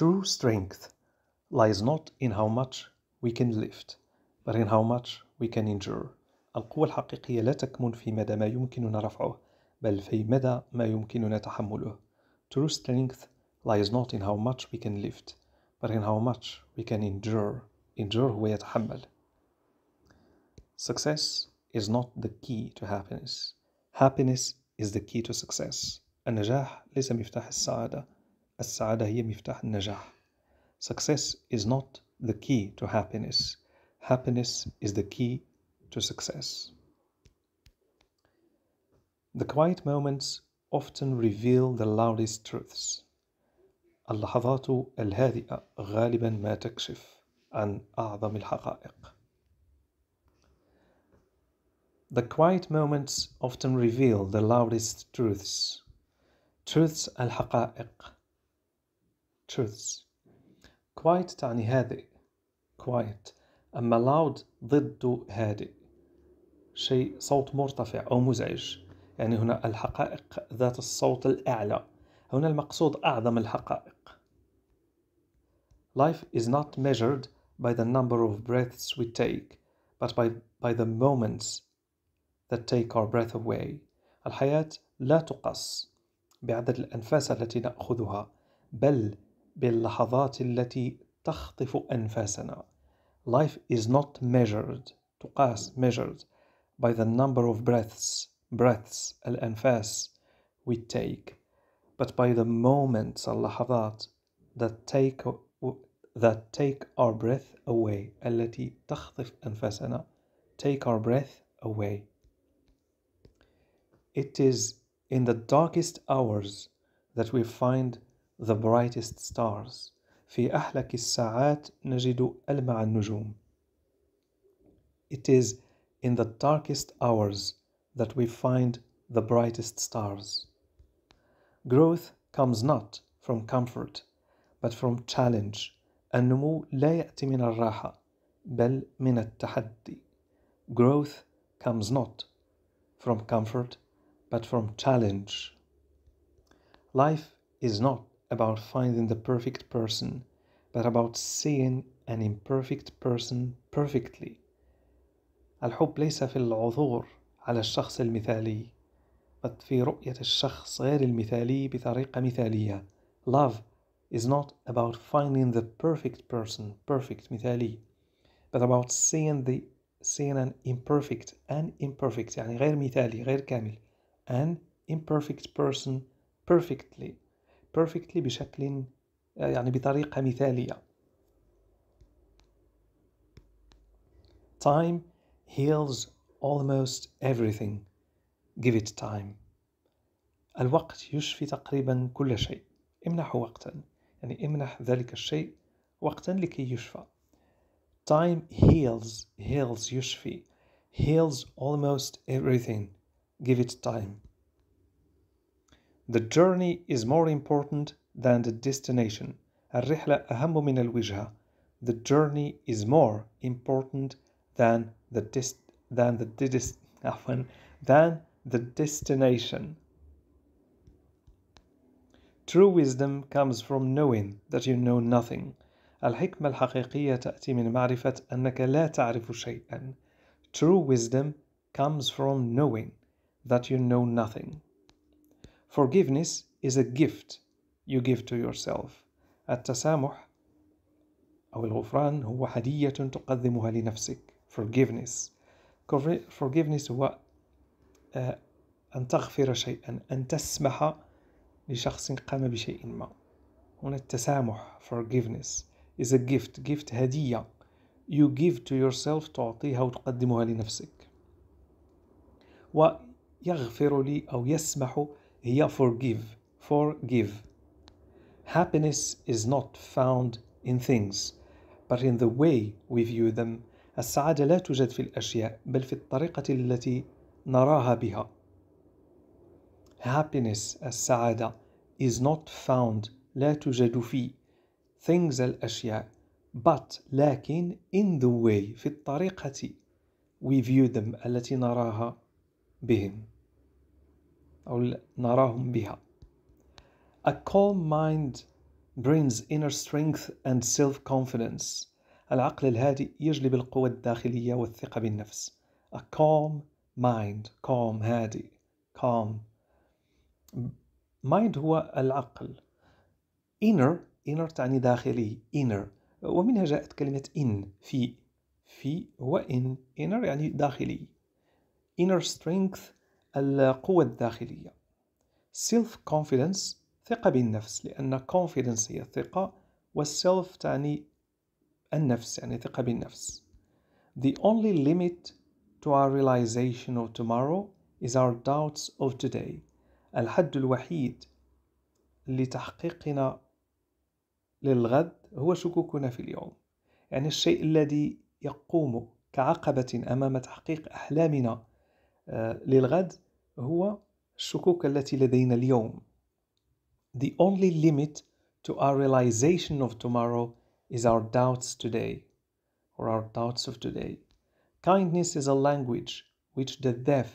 True strength lies not in how much we can lift, but in how much we can endure. القوة الحقيقية لا تكمن في مدى ما يمكننا رفعه، بل في مدى ما يمكننا تحمله. True strength lies not in how much we can lift, but in how much we can endure. Endure هو يتحمل. Success is not the key to happiness. Happiness is the key to success. النجاح ليس مفتاح السعادة السعادة هي مفتاح النجاح Success is not the key to happiness Happiness is the key to success The quiet moments often reveal the loudest truths اللحظات الهادئة غالبا ما تكشف عن أعظم الحقائق The quiet moments often reveal the loudest truths. Truths al truths. Quiet تعني هادئ quiet أما loud ضد هادئ شيء صوت مرتفع أو مزعج يعني هنا الحقائق ذات الصوت الأعلى هنا المقصود أعظم الحقائق Life is not measured by the number of breaths we take but by, by the moments that take our breath away الحياة لا تقص بعدد الأنفاس التي نأخذها بل باللحظات التي تخطف أنفاسنا Life is not measured تقاس measured by the number of breaths breaths الأنفاس we take but by the moments اللحظات that take that take our breath away التي تخطف أنفاسنا take our breath away it is in the darkest hours that we find the brightest stars في أحلك الساعات نجد ألمع النجوم It is in the darkest hours that we find the brightest stars. Growth comes not from comfort but from challenge النمو لا يأتي من الراحة بل من التحدي Growth comes not from comfort but from challenge. Life is not about finding the perfect person, but about seeing an imperfect person perfectly. الحب ليس في العثور على الشخص المثالي but في رؤية الشخص غير المثالي بطريقة مثالية love is not about finding the perfect person perfect مثالي but about seeing the seeing an imperfect an imperfect يعني غير مثالي غير كامل an imperfect person perfectly perfectly بشكل يعني بطريقة مثالية Time heals almost everything give it time الوقت يشفي تقريبا كل شيء امنحه وقتا يعني امنح ذلك الشيء وقتا لكي يشفى time heals heals يشفي heals almost everything give it time The journey is more important than the destination. الرحلة أهم من الوجهة. The journey is more important than the dist than the dis than the destination. True wisdom comes from knowing that you know nothing. الحكمة الحقيقية تأتي من معرفة أنك لا تعرف شيئا. True wisdom comes from knowing that you know nothing. Forgiveness is a gift you give to yourself. التسامح أو الغفران هو هدية تقدمها لنفسك. Forgiveness. Forgiveness هو آه، أن تغفر شيئا، أن تسمح لشخص قام بشيء ما. هنا التسامح forgiveness is a gift gift هدية you give to yourself تعطيها وتقدمها لنفسك ويغفر لي أو يسمح Ya forgive forgive happiness is not found in things but in the way we view them السعادة لا توجد في الأشياء بل في الطريقة التي نراها بها happiness السعادة is not found لا توجد في things الأشياء but لكن in the way في الطريقة we view them التي نراها بهم أو نراهم بها A calm mind brings inner strength and self-confidence العقل الهادئ يجلب القوة الداخلية والثقة بالنفس A calm mind calm هادئ calm mind هو العقل inner inner تعني داخلي inner ومنها جاءت كلمة in في في هو in inner يعني داخلي inner strength القوة الداخلية self confidence ثقة بالنفس لأن confidence هي الثقة والself تعني النفس يعني ثقة بالنفس The only limit to our realization of tomorrow is our doubts of today الحد الوحيد لتحقيقنا للغد هو شكوكنا في اليوم يعني الشيء الذي يقوم كعقبة أمام تحقيق أحلامنا للغد هو الشكوك التي لدينا اليوم The only limit to our realization of tomorrow is our doubts today or our doubts of today. Kindness is a language which the deaf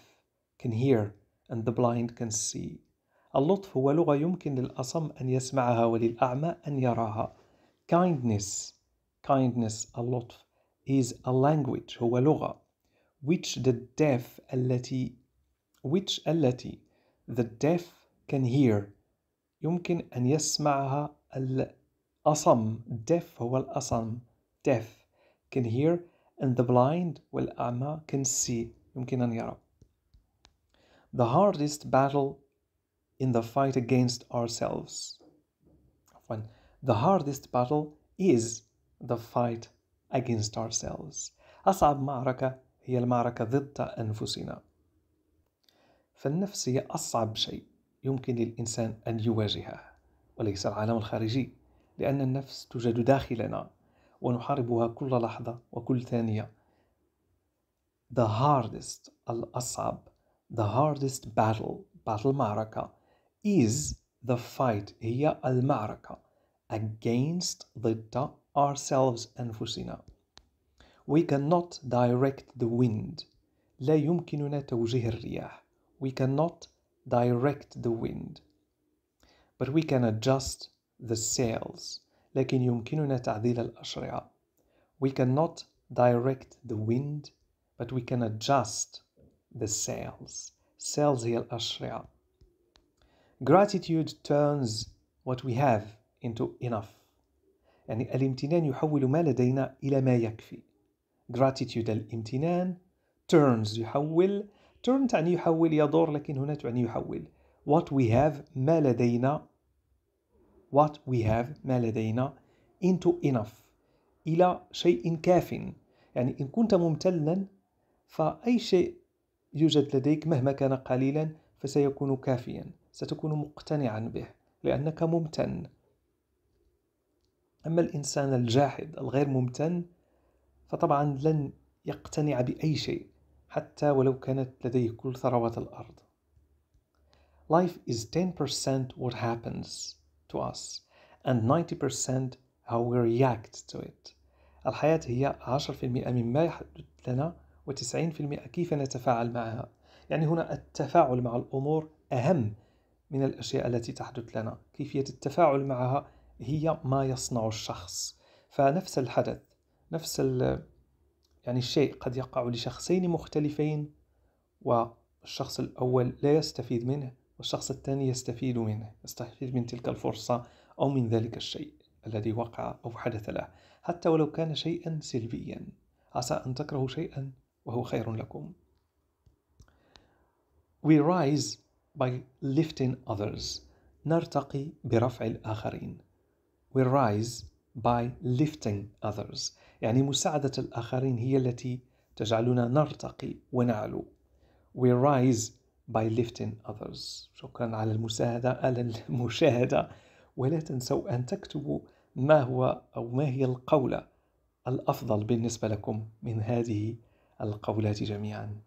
can hear and the blind can see. اللطف هو لغة يمكن للأصم أن يسمعها وللأعمى أن يراها. Kindness, kindness, اللطف, is a language, هو لغة which the deaf التي which التي the deaf can hear يمكن أن يسمعها الأصم deaf هو الأصم deaf can hear and the blind والأعمى can see يمكن أن يرى the hardest battle in the fight against ourselves when the hardest battle is the fight against ourselves أصعب معركة هي المعركة ضد أنفسنا فالنفس هي أصعب شيء يمكن للإنسان أن يواجهه وليس العالم الخارجي لأن النفس توجد داخلنا ونحاربها كل لحظة وكل ثانية The hardest الأصعب The hardest battle battle معركة is the fight هي المعركة against ضد ourselves أنفسنا We cannot direct the wind. لا يمكننا توجيه الرياح. We cannot direct the wind. But we can adjust the sails. لكن يمكننا تعديل الأشرعة. We cannot direct the wind, but we can adjust the sails. Sails هي الأشرعة. Gratitude turns what we have into enough. يعني الامتنان يحول ما لدينا إلى ما يكفي. gratitude الامتنان turns يحول turn تعني يحول يدور لكن هنا تعني يحول what we have ما لدينا what we have ما لدينا into enough إلى شيء كاف يعني إن كنت ممتلا فأي شيء يوجد لديك مهما كان قليلا فسيكون كافيا ستكون مقتنعا به لأنك ممتن أما الإنسان الجاحد الغير ممتن فطبعا لن يقتنع بأي شيء حتى ولو كانت لديه كل ثروات الأرض Life is 10% what happens to us and 90% how we react to it الحياة هي 10% مما يحدث لنا و90% كيف نتفاعل معها يعني هنا التفاعل مع الأمور أهم من الأشياء التي تحدث لنا كيفية التفاعل معها هي ما يصنع الشخص فنفس الحدث نفس يعني الشيء قد يقع لشخصين مختلفين والشخص الأول لا يستفيد منه والشخص الثاني يستفيد منه يستفيد من تلك الفرصة أو من ذلك الشيء الذي وقع أو حدث له حتى ولو كان شيئا سلبيا عسى أن تكرهوا شيئا وهو خير لكم We rise by lifting others نرتقي برفع الآخرين We rise by lifting others يعني مساعدة الآخرين هي التي تجعلنا نرتقي ونعلو we rise by lifting others شكرا على المساعدة على المشاهدة ولا تنسوا أن تكتبوا ما هو أو ما هي القولة الأفضل بالنسبة لكم من هذه القولات جميعا